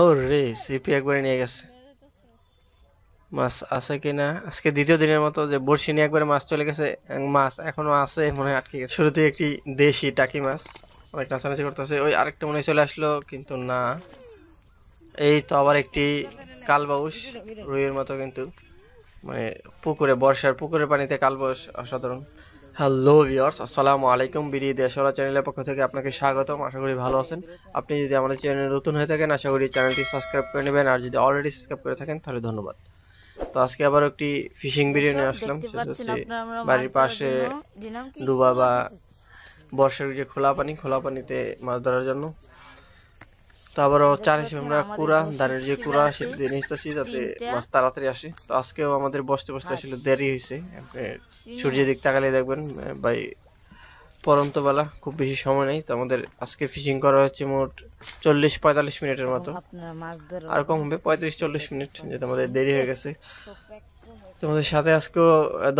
ও রে সিপি একবারে নিয়ে গেছে মাছ আছে কিনা আজকে দ্বিতীয় দিনের মতো যে বড়শি নিয়ে একবারে মাছ চলে গেছে মাছ এখনো আছে মনে হয় আটকে গেছে শুরুতে একটি দেশি টাকি মাছ অনেক নাচানাচি করতেছে ওই আরেকটা মনে চলে আসলো কিন্তু না এই তো আবার একটি কালবাউস রুইয়ের মতো কিন্তু মানে পুকুরে বর্ষার পুকুরের পানিতে কালবাউস অসাধারণ হ্যালো ভিওর্স আসসালামু আলাইকুম বিডি দেশরা চ্যানেলের পক্ষ থেকে আপনাকে স্বাগতম আশা করি ভালো আছেন আপনি যদি আমাদের চ্যানেলে নতুন হয়ে থাকেন আশা করি চ্যানেলটি সাবস্ক্রাইব করে নেবেন আর যদি অলরেডি সাবস্ক্রাইব করে থাকেন তাহলে ধন্যবাদ তো আজকে আবার একটি ফিশিং ভিডিও নিয়ে আসলাম বাড়ির পাশে ডুবা বা বর্ষার যে খোলা পানি খোলা পানিতে মাছ ধরার জন্য তারপরে আবারও চার হিসেবে আমরা কুড়া দাঁড়ের যে কুড়া সে দিয়ে যাতে মাছ তাড়াতাড়ি আসে তো আজকেও আমাদের বসতে বসতে আসলে দেরি হয়েছে সূর্যের দিক তাকালে দেখবেন বাই পরন্তবেলা খুব বেশি সময় নেই তো আমাদের আজকে ফিশিং করা হচ্ছে মোট চল্লিশ পঁয়তাল্লিশ মিনিটের মতো আর কম হবে পঁয়ত্রিশ চল্লিশ মিনিট যেটা আমাদের দেরি হয়ে গেছে তোমাদের সাথে আজকেও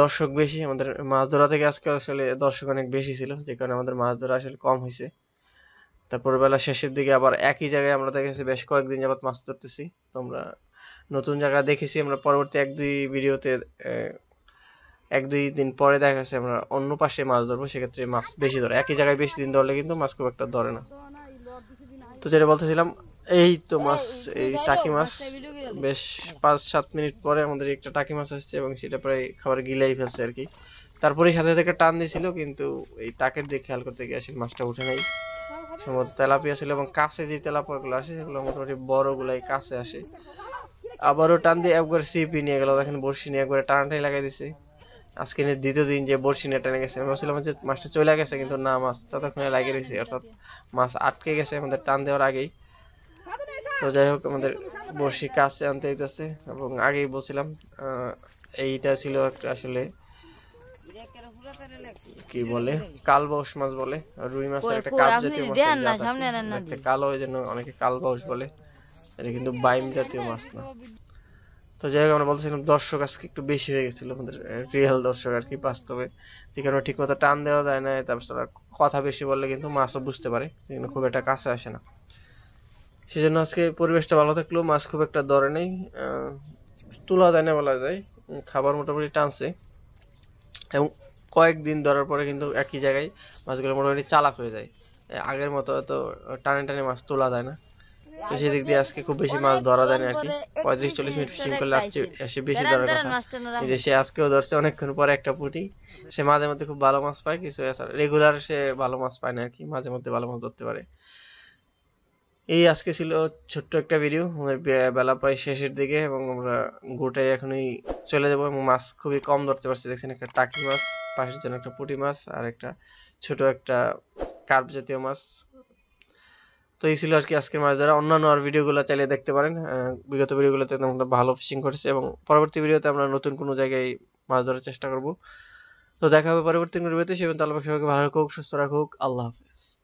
দর্শক বেশি আমাদের মাছ ধরা থেকে আজকে আসলে দর্শক অনেক বেশি ছিল যে কারণে আমাদের মাছ ধরা আসলে কম হয়েছে তারপর বেলা শেষের দিকে আবার একই জায়গায় আমরা দেখেছি বেশ কয়েকদিন যাবৎ মাছ ধরতেছি তোমরা নতুন জায়গা দেখেছি আমরা পরবর্তী এক দুই ভিডিওতে এক দুই দিন পরে দেখা গেছে আমরা অন্য পাশে মাছ ধরবো সেক্ষেত্রে মাছ বেশি ধরে একই জায়গায় বেশি দিন ধরলে কিন্তু মাছ খুব একটা ধরে না তো যেটা বলতেছিলাম এই তো মাছ এই টাকি মাছ বেশ পাঁচ সাত মিনিট পরে আমাদের একটা টাকি মাছ আসছে এবং সেটা প্রায় খাবার গিলাই ফেলছে আর কি তারপরে সাথে সাথে একটা টান দিয়েছিল কিন্তু এই টাকের দিকে খেয়াল করতে গিয়ে আসলে মাছটা উঠে নাই সম্ভবত তেলাপিয়া ছিল এবং কাছে যে গুলো আসে সেগুলো মোটামুটি বড় গুলাই কাছে আসে আবারও টান দিয়ে একবার সিপি নিয়ে গেল দেখেন বর্ষি নিয়ে একবার টানটাই লাগাই দিছে আজকে দ্বিতীয় দিন যে বর্ষি নিয়ে টেনে গেছে ভাবছিলাম যে মাছটা চলে গেছে কিন্তু না মাছ ততক্ষণে লাগিয়ে দিয়েছে অর্থাৎ মাছ আটকে গেছে আমাদের টান দেওয়ার আগেই তো যাই হোক আমাদের বর্ষি কাছে আনতে হইতেছে এবং আগেই বলছিলাম এইটা ছিল একটা আসলে কি বলে মাছ বলে রুই মাছ একটা জাতীয় মাছ দেখতে কালো ওই জন্য অনেকে বলে এটা কিন্তু বাইম জাতীয় মাছ না তো যাই হোক আমরা বলছিলাম দর্শক আজকে একটু বেশি হয়ে গেছিল আমাদের রিয়েল দর্শক আর কি বাস্তবে ঠিক মতো টান দেওয়া যায় না তারপর কথা বেশি বললে কিন্তু মাছও বুঝতে পারে কিন্তু খুব একটা কাছে আসে না সেজন্য আজকে পরিবেশটা ভালো থাকলেও মাছ খুব একটা দরে নেই তোলা যায় না বলা যায় খাবার মোটামুটি টানছে এবং কয়েকদিন ধরার পরে কিন্তু একই জায়গায় মাছগুলো মোটামুটি চালাক হয়ে যায় আগের মতো তো টানে টানে মাছ তোলা যায় না তো সেদিক দিয়ে আজকে খুব বেশি মাছ ধরা যায় না আর কি পঁয়ত্রিশ চল্লিশ মিনিট ফিশিং করলে আসছে বেশি ধরার কথা সে আজকেও ধরছে অনেকক্ষণ পরে একটা পুটি সে মাঝে মধ্যে খুব ভালো মাছ পায় কিছু রেগুলার সে ভালো মাছ পায় না আর কি মাঝে মধ্যে ভালো মাছ ধরতে পারে এই আজকে ছিল ছোট্ট একটা ভিডিও বেলা প্রায় শেষের দিকে এবং আমরা গোটাই এখনই চলে যাবো এবং মাছ খুবই কম ধরতে পারছি দেখছেন একটা টাকি মাছ পাশের জন্য একটা পুটি মাছ আর একটা ছোট একটা কার্প জাতীয় মাছ তো এই ছিল আর কি আজকের মাছ ধরা অন্যান্য আর ভিডিওগুলো চালিয়ে দেখতে পারেন বিগত ভিডিওগুলোতে আমরা ভালো ফিশিং করেছি এবং পরবর্তী ভিডিওতে আমরা নতুন কোনো জায়গায় মাছ ধরার চেষ্টা করব তো দেখা হবে পরবর্তী ভিডিওতে সে তাহলে সবাইকে ভালো রাখুক সুস্থ রাখুক আল্লাহ হাফিজ